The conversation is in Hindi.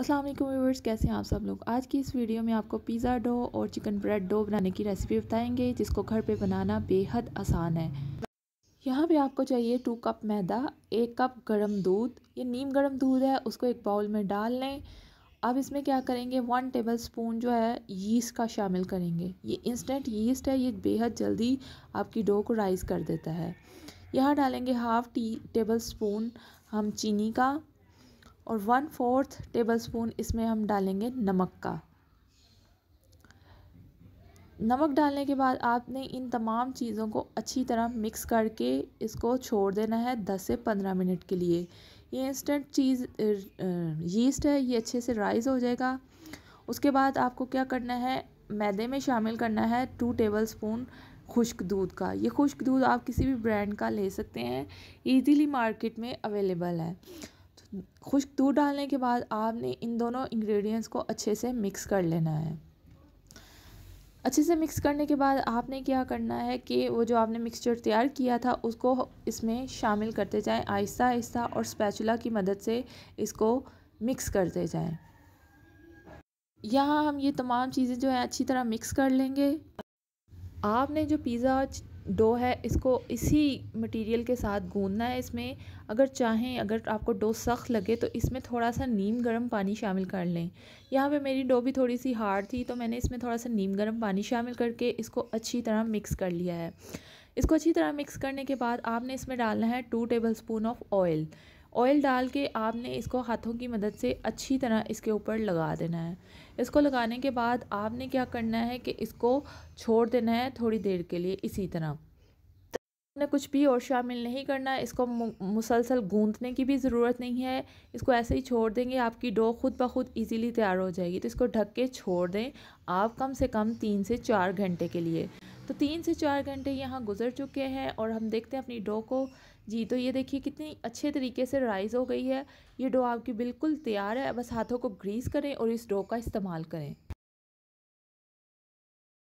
अस्सलाम वालेकुम व्यूवर्स कैसे हैं आप सब लोग आज की इस वीडियो में आपको पिज़्ज़ा डो और चिकन ब्रेड डो बनाने की रेसिपी बताएंगे जिसको घर पे बनाना बेहद आसान है यहाँ पे आपको चाहिए टू कप मैदा एक कप गरम दूध ये नीम गरम दूध है उसको एक बाउल में डाल लें अब इसमें क्या करेंगे वन टेबल स्पून जो है यीस्ट का शामिल करेंगे ये इंस्टेंट यीस्ट है ये बेहद जल्दी आपकी डो को राइज़ कर देता है यहाँ डालेंगे हाफ़ टी टेबल स्पून हम चीनी का और वन फोर्थ टेबल स्पून इसमें हम डालेंगे नमक का नमक डालने के बाद आपने इन तमाम चीज़ों को अच्छी तरह मिक्स करके इसको छोड़ देना है 10 से 15 मिनट के लिए ये इंस्टेंट चीज़ यीस्ट है ये अच्छे से राइज हो जाएगा उसके बाद आपको क्या करना है मैदे में शामिल करना है टू टेबल स्पून खुश्क दूध का ये खुश्क दूध आप किसी भी ब्रांड का ले सकते हैं ईजीली मार्केट में अवेलेबल है खुश्क दूध डालने के बाद आपने इन दोनों इंग्रेडिएंट्स को अच्छे से मिक्स कर लेना है अच्छे से मिक्स करने के बाद आपने क्या करना है कि वो जो आपने मिक्सचर तैयार किया था उसको इसमें शामिल करते जाएं आहिस्ता आहिस्ता और स्पैचुला की मदद से इसको मिक्स करते जाएं यहाँ हम ये तमाम चीज़ें जो है अच्छी तरह मिक्स कर लेंगे आपने जो पिज़्ज़ा डो है इसको इसी मटेरियल के साथ गूंदना है इसमें अगर चाहें अगर आपको डो सख्त लगे तो इसमें थोड़ा सा नीम गर्म पानी शामिल कर लें यहाँ पे मेरी डो भी थोड़ी सी हार्ड थी तो मैंने इसमें थोड़ा सा नीम गर्म पानी शामिल करके इसको अच्छी तरह मिक्स कर लिया है इसको अच्छी तरह मिक्स करने के बाद आपने इसमें डालना है two tablespoon of oil oil डाल के आपने इसको हाथों की मदद से अच्छी तरह इसके ऊपर लगा देना है इसको लगाने के बाद आपने क्या करना है कि इसको छोड़ देना है थोड़ी देर के लिए इसी तरह ने कुछ भी और शामिल नहीं करना इसको मुसलसल गूंदने की भी ज़रूरत नहीं है इसको ऐसे ही छोड़ देंगे आपकी डो खुद ब खुद ईजीली तैयार हो जाएगी तो इसको ढक के छोड़ दें आप कम से कम तीन से चार घंटे के लिए तो तीन से चार घंटे यहाँ गुजर चुके हैं और हम देखते हैं अपनी डो को जी तो ये देखिए कितनी अच्छे तरीके से राइज़ हो गई है ये डो आपकी बिल्कुल तैयार है बस हाथों को ग्रीस करें और इस डो का इस्तेमाल करें